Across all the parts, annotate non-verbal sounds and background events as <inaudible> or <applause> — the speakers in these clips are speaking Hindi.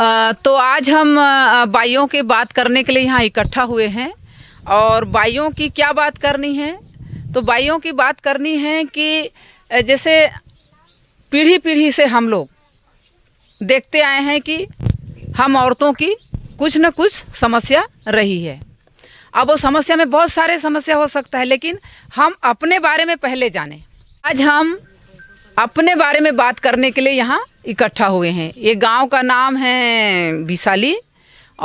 तो आज हम बाइयों के बात करने के लिए यहाँ इकट्ठा हुए हैं और बाइयों की क्या बात करनी है तो बाइयों की बात करनी है कि जैसे पीढ़ी पीढ़ी से हम लोग देखते आए हैं कि हम औरतों की कुछ न कुछ समस्या रही है अब वो समस्या में बहुत सारे समस्या हो सकता है लेकिन हम अपने बारे में पहले जाने आज हम अपने बारे में बात करने के लिए यहाँ इकट्ठा हुए हैं ये गांव का नाम है विशाली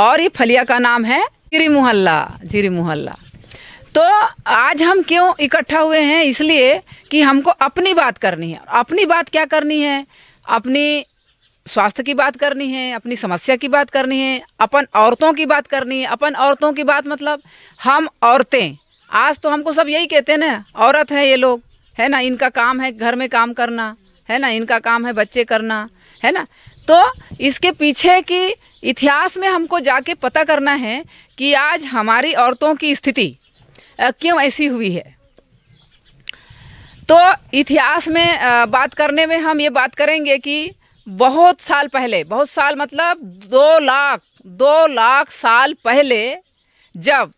और ये फलिया का नाम है जिरी मोहल्ला जिरी मोहल्ला तो आज हम क्यों इकट्ठा हुए हैं इसलिए कि हमको अपनी बात करनी है अपनी बात क्या करनी है अपनी स्वास्थ्य की बात करनी है अपनी समस्या की बात करनी है अपन औरतों की बात करनी है अपन औरतों की बात मतलब हम औरतें आज तो हमको सब यही कहते हैं ना औरत है ये लोग है ना इनका काम है घर में काम करना है ना इनका काम है बच्चे करना है ना तो इसके पीछे की इतिहास में हमको जाके पता करना है कि आज हमारी औरतों की स्थिति क्यों ऐसी हुई है तो इतिहास में बात करने में हम ये बात करेंगे कि बहुत साल पहले बहुत साल मतलब दो लाख दो लाख साल पहले जब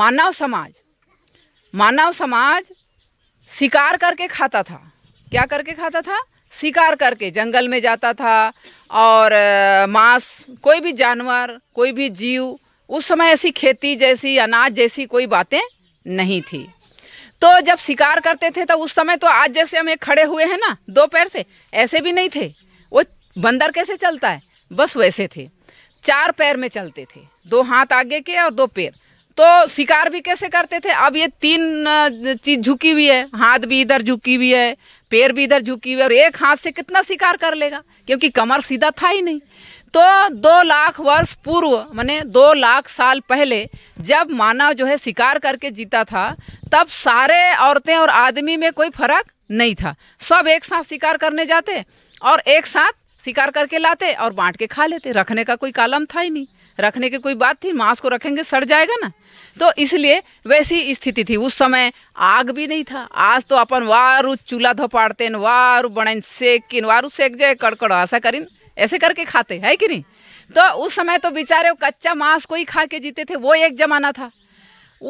मानव समाज मानव समाज शिकार करके खाता था क्या करके खाता था शिकार करके जंगल में जाता था और मांस कोई भी जानवर कोई भी जीव उस समय ऐसी खेती जैसी अनाज जैसी कोई बातें नहीं थी तो जब शिकार करते थे तो उस समय तो आज जैसे हम एक खड़े हुए हैं ना दो पैर से ऐसे भी नहीं थे वो बंदर कैसे चलता है बस वैसे थे चार पैर में चलते थे दो हाथ आगे के और दो पैर तो शिकार भी कैसे करते थे अब ये तीन चीज़ झुकी हुई है हाथ भी इधर झुकी हुई है पैर भी इधर झुकी हुई और एक हाथ से कितना शिकार कर लेगा क्योंकि कमर सीधा था ही नहीं तो दो लाख वर्ष पूर्व माने दो लाख साल पहले जब मानव जो है शिकार करके जीता था तब सारे औरतें और आदमी में कोई फर्क नहीं था सब एक साथ शिकार करने जाते और एक साथ शिकार करके लाते और बांट के खा लेते रखने का कोई कालम था ही नहीं रखने की कोई बात थी मांस को रखेंगे सड़ जाएगा ना तो इसलिए वैसी स्थिति थी उस समय आग भी नहीं था आज तो अपन वारू चूल्हा धोपाड़ते वारू बणन सेकिन वारू सेक जाए कड़कड़ ऐसा करीन ऐसे करके खाते है कि नहीं तो उस समय तो बेचारे कच्चा मांस को ही खा के जीते थे वो एक ज़माना था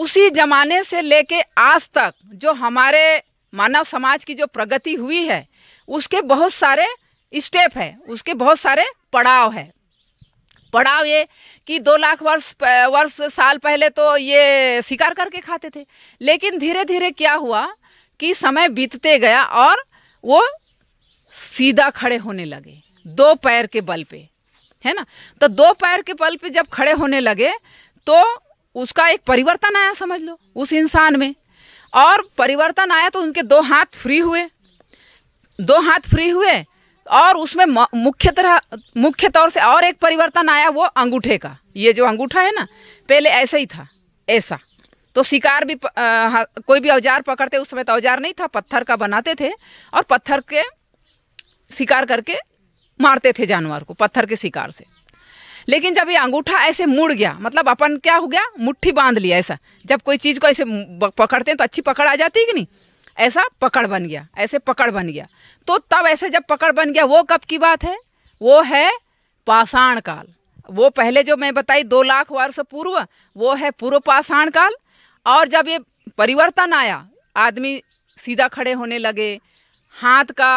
उसी ज़माने से लेके आज तक जो हमारे मानव समाज की जो प्रगति हुई है उसके बहुत सारे स्टेप है उसके बहुत सारे पड़ाव है बढ़ाव ये कि दो लाख वर्ष वर्ष साल पहले तो ये शिकार करके खाते थे लेकिन धीरे धीरे क्या हुआ कि समय बीतते गया और वो सीधा खड़े होने लगे दो पैर के बल पे है ना तो दो पैर के बल पे जब खड़े होने लगे तो उसका एक परिवर्तन आया समझ लो उस इंसान में और परिवर्तन आया तो उनके दो हाथ फ्री हुए दो हाथ फ्री हुए और उसमें मुख्य तरह मुख्य तौर से और एक परिवर्तन आया वो अंगूठे का ये जो अंगूठा है ना पहले ऐसा ही था ऐसा तो शिकार भी आ, कोई भी औजार पकड़ते उस समय तो औजार नहीं था पत्थर का बनाते थे और पत्थर के शिकार करके मारते थे जानवर को पत्थर के शिकार से लेकिन जब ये अंगूठा ऐसे मुड़ गया मतलब अपन क्या हो गया मुट्ठी बांध लिया ऐसा जब कोई चीज़ को ऐसे पकड़ते हैं तो अच्छी पकड़ आ जाती है कि नहीं ऐसा पकड़ बन गया ऐसे पकड़ बन गया तो तब ऐसे जब पकड़ बन गया वो कब की बात है वो है पाषाण काल वो पहले जो मैं बताई दो लाख वर्ष पूर्व वो है पूर्व पाषाण काल और जब ये परिवर्तन आया आदमी सीधा खड़े होने लगे हाथ का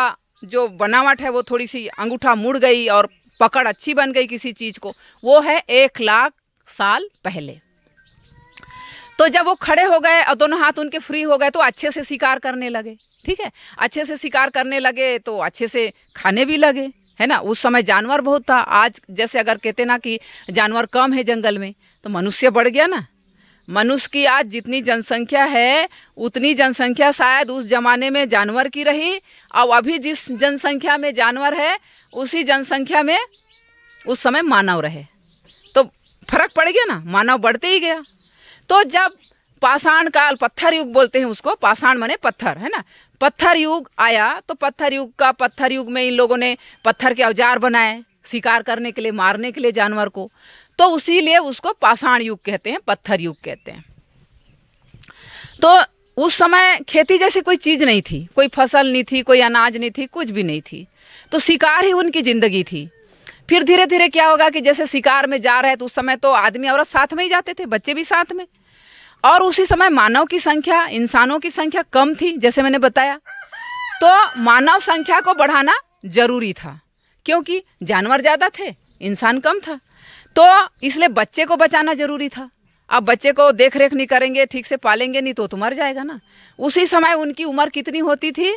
जो बनावट है वो थोड़ी सी अंगूठा मुड़ गई और पकड़ अच्छी बन गई किसी चीज़ को वो है एक लाख साल पहले तो जब वो खड़े हो गए और दोनों हाथ उनके फ्री हो गए तो अच्छे से शिकार करने लगे ठीक है अच्छे से शिकार करने लगे तो अच्छे से खाने भी लगे है ना उस समय जानवर बहुत था आज जैसे अगर कहते ना कि जानवर कम है जंगल में तो मनुष्य बढ़ गया ना मनुष्य की आज जितनी जनसंख्या है उतनी जनसंख्या शायद उस जमाने में जानवर की रही और अभी जिस जनसंख्या में जानवर है उसी जनसंख्या में उस समय मानव रहे तो फर्क पड़ गया ना मानव बढ़ते ही गया तो जब पाषाण काल पत्थर युग बोलते हैं उसको पाषाण माने पत्थर है ना पत्थर युग आया तो पत्थर युग का पत्थर युग में इन लोगों ने पत्थर के औजार बनाए शिकार करने के लिए मारने के लिए जानवर को तो उसी लिए उसको पाषाण युग कहते हैं पत्थर युग कहते हैं तो उस समय खेती जैसी कोई चीज़ नहीं थी कोई फसल नहीं थी कोई अनाज नहीं थी कुछ भी नहीं थी तो शिकार ही उनकी ज़िंदगी थी फिर धीरे धीरे क्या होगा कि जैसे शिकार में जा रहे तो उस समय तो आदमी औरत साथ में ही जाते थे बच्चे भी साथ में और उसी समय मानव की संख्या इंसानों की संख्या कम थी जैसे मैंने बताया तो मानव संख्या को बढ़ाना जरूरी था क्योंकि जानवर ज़्यादा थे इंसान कम था तो इसलिए बच्चे को बचाना जरूरी था अब बच्चे को देख रेख नहीं करेंगे ठीक से पालेंगे नहीं तो तो मर जाएगा ना उसी समय उनकी उम्र कितनी होती थी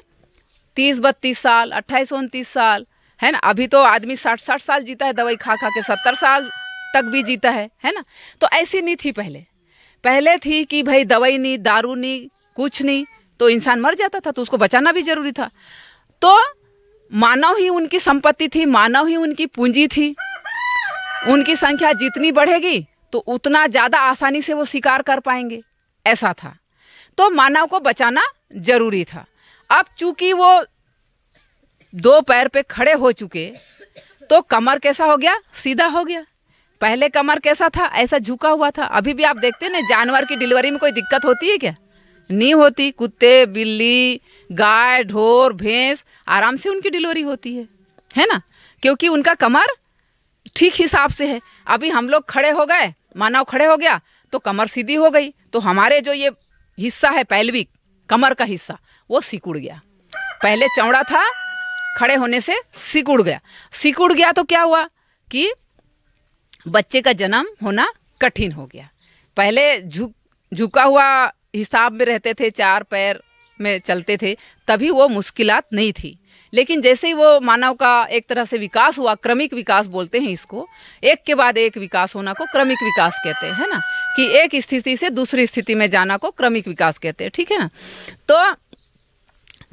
तीस बत्तीस साल अट्ठाईस उनतीस साल है ना अभी तो आदमी साठ साठ साल जीता है दवाई खा खा के सत्तर साल तक भी जीता है है ना तो ऐसी नहीं थी पहले पहले थी कि भाई दवाई नहीं दारू नहीं कुछ नहीं तो इंसान मर जाता था तो उसको बचाना भी जरूरी था तो मानव ही उनकी संपत्ति थी मानव ही उनकी पूंजी थी उनकी संख्या जितनी बढ़ेगी तो उतना ज़्यादा आसानी से वो शिकार कर पाएंगे ऐसा था तो मानव को बचाना जरूरी था अब चूंकि वो दो पैर पे खड़े हो चुके तो कमर कैसा हो गया सीधा हो गया पहले कमर कैसा था ऐसा झुका हुआ था अभी भी आप देखते हैं ना जानवर की डिलीवरी में कोई दिक्कत होती है क्या नहीं होती कुत्ते बिल्ली गाय ढोर भैंस आराम से उनकी डिलीवरी होती है है ना क्योंकि उनका कमर ठीक हिसाब से है अभी हम लोग खड़े हो गए मानव खड़े हो गया तो कमर सीधी हो गई तो हमारे जो ये हिस्सा है पैलवी कमर का हिस्सा वो सिकुड़ गया पहले चौड़ा था खड़े होने से सिकुड़ गया सिकुड़ गया तो क्या हुआ कि बच्चे का जन्म होना कठिन हो गया पहले झुक झुका हुआ हिसाब में रहते थे चार पैर में चलते थे तभी वो मुश्किलात नहीं थी लेकिन जैसे ही वो मानव का एक तरह से विकास हुआ क्रमिक विकास बोलते हैं इसको एक के बाद एक विकास होना को क्रमिक विकास कहते हैं है ना कि एक स्थिति से दूसरी स्थिति में जाना को क्रमिक विकास कहते हैं ठीक है ना तो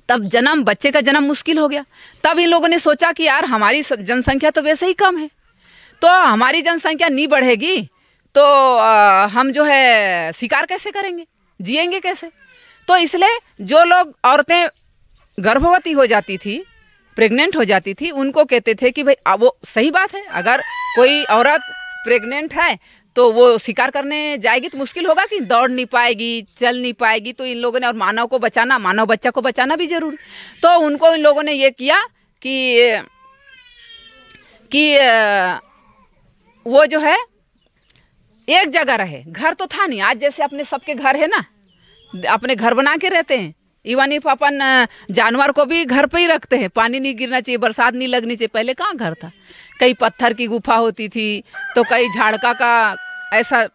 तब जन्म बच्चे का जन्म मुश्किल हो गया तब इन लोगों ने सोचा कि यार हमारी जनसंख्या तो वैसे ही कम है तो हमारी जनसंख्या नहीं बढ़ेगी तो आ, हम जो है शिकार कैसे करेंगे जिएंगे कैसे तो इसलिए जो लोग औरतें गर्भवती हो जाती थी प्रेग्नेंट हो जाती थी उनको कहते थे कि भाई वो सही बात है अगर कोई औरत प्रेग्नेंट है तो वो शिकार करने जाएगी तो मुश्किल होगा कि दौड़ नहीं पाएगी चल नहीं पाएगी तो इन लोगों ने और मानव को बचाना मानव बच्चा को बचाना भी जरूरी तो उनको इन लोगों ने ये किया कि कि वो जो है एक जगह रहे घर तो था नहीं आज जैसे अपने सबके घर है ना अपने घर बना के रहते हैं इवन इफ अपन जानवर को भी घर पे ही रखते हैं पानी नहीं गिरना चाहिए बरसात नहीं लगनी चाहिए पहले कहाँ घर था कई पत्थर की गुफा होती थी तो कई झाड़का का ऐसा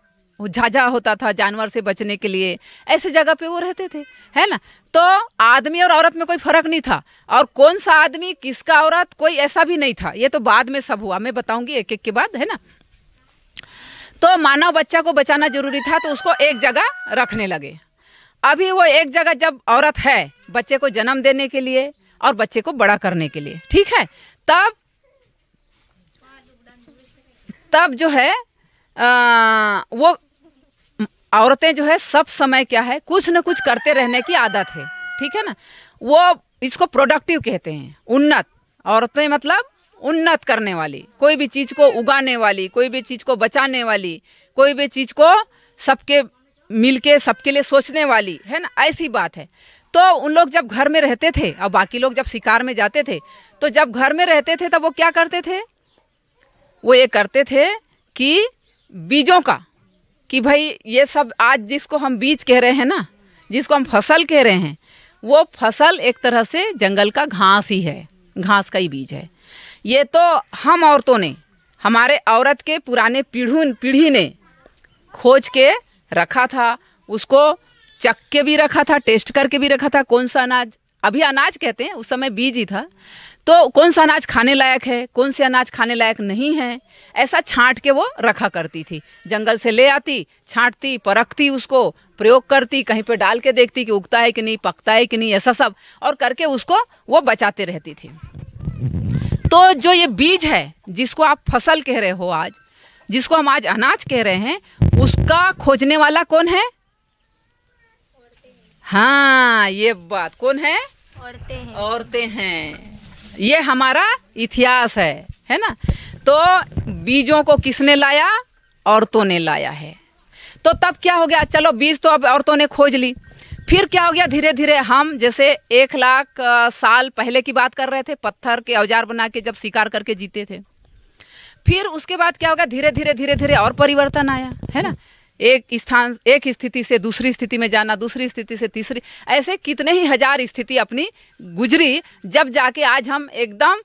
झाझा होता था जानवर से बचने के लिए ऐसे जगह पे वो रहते थे है ना तो आदमी और औरत में कोई फर्क नहीं था और कौन सा आदमी किसका औरत कोई ऐसा भी नहीं था ये तो बाद में सब हुआ मैं बताऊंगी एक एक के बाद है ना तो मानव बच्चा को बचाना जरूरी था तो उसको एक जगह रखने लगे अभी वो एक जगह जब औरत है बच्चे को जन्म देने के लिए और बच्चे को बड़ा करने के लिए ठीक है तब तब जो है आ, वो औरतें जो है सब समय क्या है कुछ न कुछ करते रहने की आदत है ठीक है ना वो इसको प्रोडक्टिव कहते हैं उन्नत औरतें मतलब उन्नत करने वाली कोई भी चीज़ को उगाने वाली कोई भी चीज़ को बचाने वाली कोई भी चीज़ को सबके मिल के सबके लिए सोचने वाली है ना ऐसी बात है तो उन लोग जब घर में रहते थे और बाकी लोग जब शिकार में जाते थे तो जब घर में रहते थे तब वो क्या करते थे वो ये करते थे कि बीजों का कि भाई ये सब आज जिसको हम बीज कह रहे हैं ना जिसको हम फसल कह रहे हैं वो फसल एक तरह से जंगल का घास ही है घास का ही बीज है ये तो हम औरतों ने हमारे औरत के पुराने पीढ़ी पीढ़ी ने खोज के रखा था उसको चख के भी रखा था टेस्ट करके भी रखा था कौन सा अनाज अभी अनाज कहते हैं उस समय बीज ही था तो कौन सा अनाज खाने लायक है कौन से अनाज खाने लायक नहीं है ऐसा छांट के वो रखा करती थी जंगल से ले आती छांटती परखती उसको प्रयोग करती कहीं पे डाल के देखती कि उगता है कि नहीं पकता है कि नहीं ऐसा सब और करके उसको वो बचाते रहती थी तो जो ये बीज है जिसको आप फसल कह रहे हो आज जिसको हम आज अनाज कह रहे हैं उसका खोजने वाला कौन है हाँ ये बात कौन है औरतें हैं हैं ये हमारा इतिहास है है ना तो बीजों को किसने लाया औरतों ने लाया है तो तब क्या हो गया चलो बीज तो अब औरतों ने खोज ली फिर क्या हो गया धीरे धीरे हम जैसे एक लाख साल पहले की बात कर रहे थे पत्थर के औजार बना के जब शिकार करके जीते थे फिर उसके बाद क्या हो गया धीरे धीरे धीरे धीरे और परिवर्तन आया है ना एक स्थान एक स्थिति से दूसरी स्थिति में जाना दूसरी स्थिति से तीसरी ऐसे कितने ही हजार स्थिति अपनी गुजरी जब जाके आज हम एकदम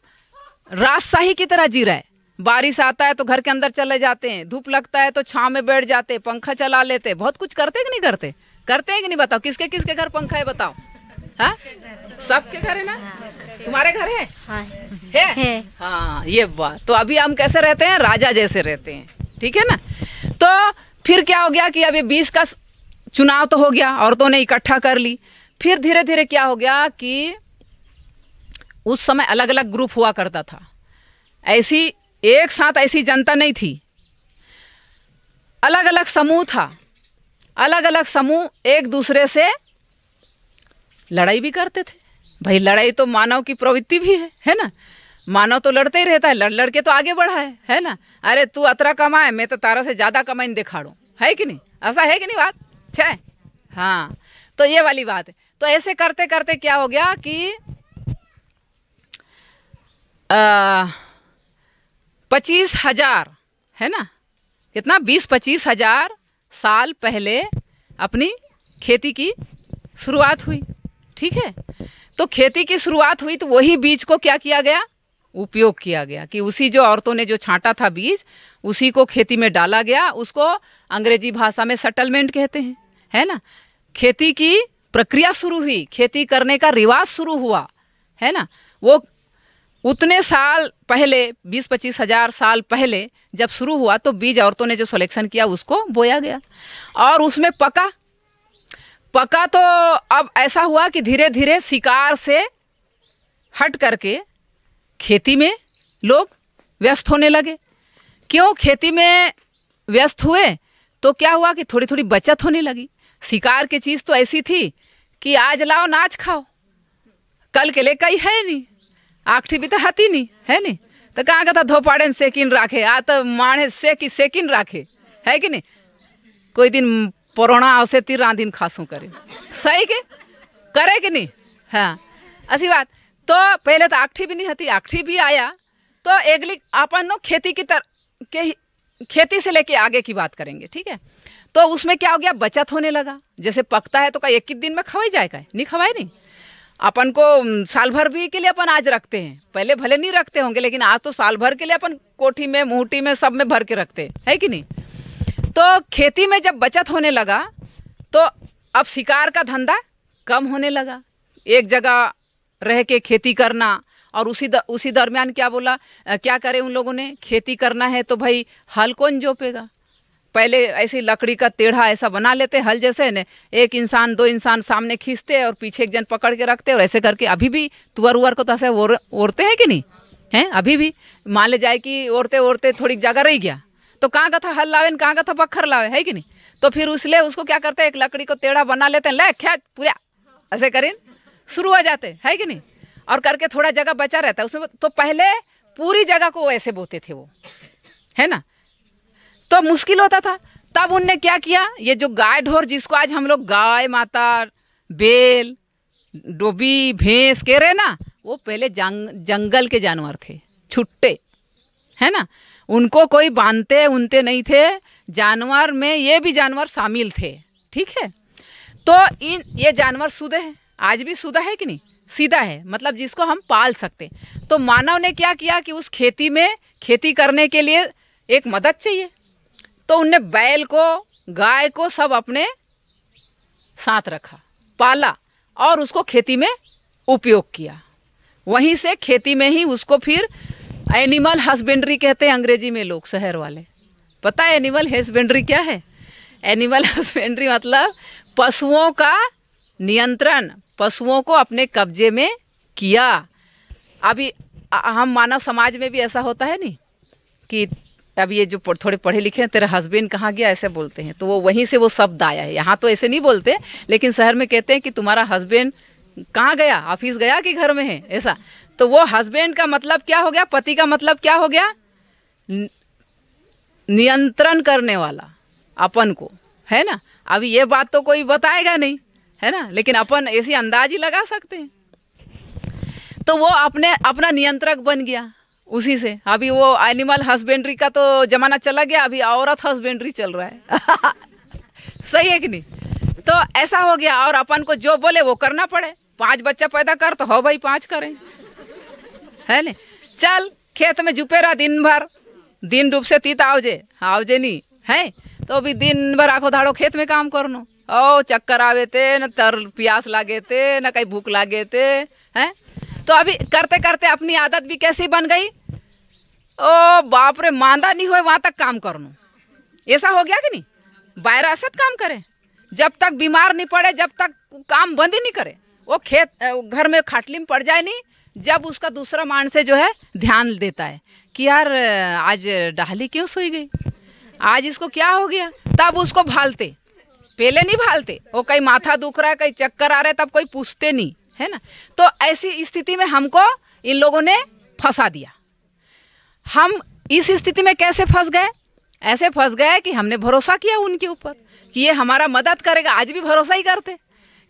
राजशाही की तरह जी रहे बारिश आता है तो घर के अंदर चले जाते हैं धूप लगता है तो छाँव में बैठ जाते पंखा चला लेते बहुत कुछ करते कि नहीं करते करते हैं कि नहीं बताओ किसके किसके घर पंखा है बताओ हाँ सबके घर है ना तुम्हारे घर है हाँ, है, है। हाँ ये बात तो अभी हम कैसे रहते हैं राजा जैसे रहते हैं ठीक है ना तो फिर क्या हो गया कि अभी बीस का चुनाव तो हो गया औरतों ने इकट्ठा कर ली फिर धीरे धीरे क्या हो गया कि उस समय अलग अलग ग्रुप हुआ करता था ऐसी एक साथ ऐसी जनता नहीं थी अलग अलग समूह था अलग अलग समूह एक दूसरे से लड़ाई भी करते थे भाई लड़ाई तो मानव की प्रवृत्ति भी है है ना मानव तो लड़ते ही रहता है लड़ लड़के तो आगे बढ़ा है है ना अरे तू अतरा कमाए मैं तो तारा से ज़्यादा दिखा दिखाड़ूँ है कि नहीं ऐसा है कि नहीं बात छ हाँ तो ये वाली बात है तो ऐसे करते करते क्या हो गया कि पच्चीस हजार है ना कितना बीस पच्चीस हजार साल पहले अपनी खेती की शुरुआत हुई ठीक है तो खेती की शुरुआत हुई तो वही बीज को क्या किया गया उपयोग किया गया कि उसी जो औरतों ने जो छांटा था बीज उसी को खेती में डाला गया उसको अंग्रेजी भाषा में सेटलमेंट कहते हैं है ना खेती की प्रक्रिया शुरू हुई खेती करने का रिवाज शुरू हुआ है ना वो उतने साल पहले बीस पच्चीस हजार साल पहले जब शुरू हुआ तो बीज औरतों ने जो सिलेक्शन किया उसको बोया गया और उसमें पका पका तो अब ऐसा हुआ कि धीरे धीरे शिकार से हट करके खेती में लोग व्यस्त होने लगे क्यों खेती में व्यस्त हुए तो क्या हुआ कि थोड़ी थोड़ी बचत होने लगी शिकार की चीज़ तो ऐसी थी कि आज लाओ नाच खाओ कल के लिए कई है नहीं आखटी भी तो हती नहीं है नहीं तो कहाँ का था धोपाड़न सेकिन राखे आ तो माणे की सेकिन राखे है कि नहीं कोई दिन परोना आवसे ती दिन खासू करे सही के करे कि नहीं हाँ ऐसी बात तो पहले तो आखटी भी नहीं हती आखटी भी आया तो अगली अपन लोग खेती की तर के खेती से लेके आगे की बात करेंगे ठीक है तो उसमें क्या हो गया बचत होने लगा जैसे पकता है तो का एक ही दिन में खवाई जाएगा नहीं खवाए नहीं अपन को साल भर भी के लिए अपन आज रखते हैं पहले भले नहीं रखते होंगे लेकिन आज तो साल भर के लिए अपन कोठी में मुहटी में सब में भर के रखते हैं है कि नहीं तो खेती में जब बचत होने लगा तो अब शिकार का धंधा कम होने लगा एक जगह रह के खेती करना और उसी द, उसी दरमियान क्या बोला क्या करें उन लोगों ने खेती करना है तो भाई हल कौन जोपेगा पहले ऐसी लकड़ी का टेढ़ा ऐसा बना लेते हल जैसे ने एक इंसान दो इंसान सामने खींचते और पीछे एक जन पकड़ के रखते और ऐसे करके अभी भी तुअर उवर को तो ऐसे ओरते ओढ़ते हैं कि नहीं हैं अभी भी मान ले जाए कि ओढ़ते ओढ़ते थोड़ी जगह रह गया तो कहाँ का था हल लावे कहाँ का था पखर लावे है कि नहीं तो फिर उसले उसको क्या करते हैं एक लकड़ी को टेढ़ा बना लेते हैं ले खेत पूरा ऐसे करें शुरू हो जाते है कि नहीं और करके थोड़ा जगह बचा रहता है उसमें तो पहले पूरी जगह को ऐसे बोते थे वो है ना तो मुश्किल होता था तब उनने क्या किया ये जो गाय ढोर जिसको आज हम लोग गाय माता बेल डोबी भैंस कह रहे ना वो पहले जंग जंगल के जानवर थे छुट्टे है ना उनको कोई बांधते उनते नहीं थे जानवर में ये भी जानवर शामिल थे ठीक है तो इन ये जानवर सुधे हैं आज भी सुधा है कि नहीं सीधा है मतलब जिसको हम पाल सकते तो मानव ने क्या किया कि उस खेती में खेती करने के लिए एक मदद चाहिए तो उनने बैल को गाय को सब अपने साथ रखा पाला और उसको खेती में उपयोग किया वहीं से खेती में ही उसको फिर एनिमल हस्बेंड्री कहते हैं अंग्रेजी में लोग शहर वाले पता है एनिमल हस्बेंड्री क्या है एनिमल हस्बेंड्री मतलब पशुओं का नियंत्रण पशुओं को अपने कब्जे में किया अभी हम मानव समाज में भी ऐसा होता है नहीं कि अब ये जो थोड़े पढ़े लिखे हैं तेरा हस्बैंड कहाँ गया ऐसे बोलते हैं तो वो वहीं से वो शब्द आया है यहाँ तो ऐसे नहीं बोलते लेकिन शहर में कहते हैं कि तुम्हारा हस्बैंड कहाँ गया ऑफिस गया कि घर में है ऐसा तो वो हस्बैंड का मतलब क्या हो गया पति का मतलब क्या हो गया नियंत्रण करने वाला अपन को है ना अब ये बात तो कोई बताएगा नहीं है ना लेकिन अपन ऐसी अंदाज ही लगा सकते हैं तो वो अपने अपना नियंत्रक बन गया उसी से अभी वो एनिमल हस्बेंड्री का तो जमाना चला गया अभी औरत हस्बेंड्री चल रहा है <laughs> सही है कि नहीं तो ऐसा हो गया और अपन को जो बोले वो करना पड़े पांच बच्चा पैदा कर तो हो भाई पांच करें है ना चल खेत में जुपे रहा दिन भर दिन डूब से तीत आवजे आवजे नहीं है तो अभी दिन भर आखो धाड़ो खेत में काम करनो ओ चक्कर आवे थे न तर प्यास लागे थे न कहीं भूख लागे थे है तो अभी करते करते अपनी आदत भी कैसी बन गई ओ बाप रे मांदा नहीं हो वहाँ तक काम करनो ऐसा हो गया कि नहीं असत काम करे जब तक बीमार नहीं पड़े जब तक काम बंद ही नहीं करे वो खेत घर में खाटली में पड़ जाए नहीं जब उसका दूसरा मान से जो है ध्यान देता है कि यार आज डाली क्यों सोई गई आज इसको क्या हो गया तब उसको भालते पहले नहीं भालते वो कहीं माथा दुख रहा है कहीं चक्कर आ रहा है तब कोई पूछते नहीं है ना तो ऐसी स्थिति में हमको इन लोगों ने फंसा दिया हम इस स्थिति में कैसे फंस गए ऐसे फंस गए कि हमने भरोसा किया उनके ऊपर कि ये हमारा मदद करेगा आज भी भरोसा ही करते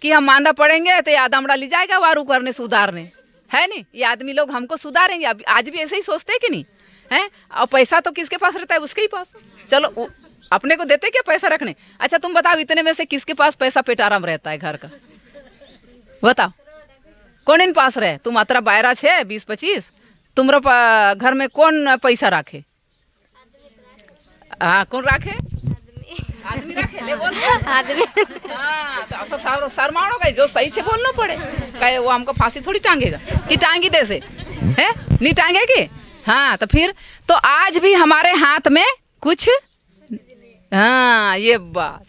कि हम मांदा पड़ेंगे तो याद हमारा ले जाएगा वारू करने सुधारने है नहीं ये आदमी लोग हमको सुधारेंगे अब आज भी ऐसे ही सोचते कि नहीं है और पैसा तो किसके पास रहता है उसके ही पास चलो अपने को देते क्या पैसा रखने अच्छा तुम बताओ इतने में से किसके पास पैसा पेटाराम रहता है घर का बताओ कौन इन पास रहे तुम अतरा बायरा छः बीस पच्चीस तुम्हारा घर में कौन पैसा रखे हाँ कौन रखे आदमी आदमी हाँ, तो जो सही से बोलना पड़े कहे वो हमको फांसी थोड़ी टांगेगा कि टांगी से है नहीं टांगेगी हाँ तो फिर तो आज भी हमारे हाथ में कुछ हाँ ये बात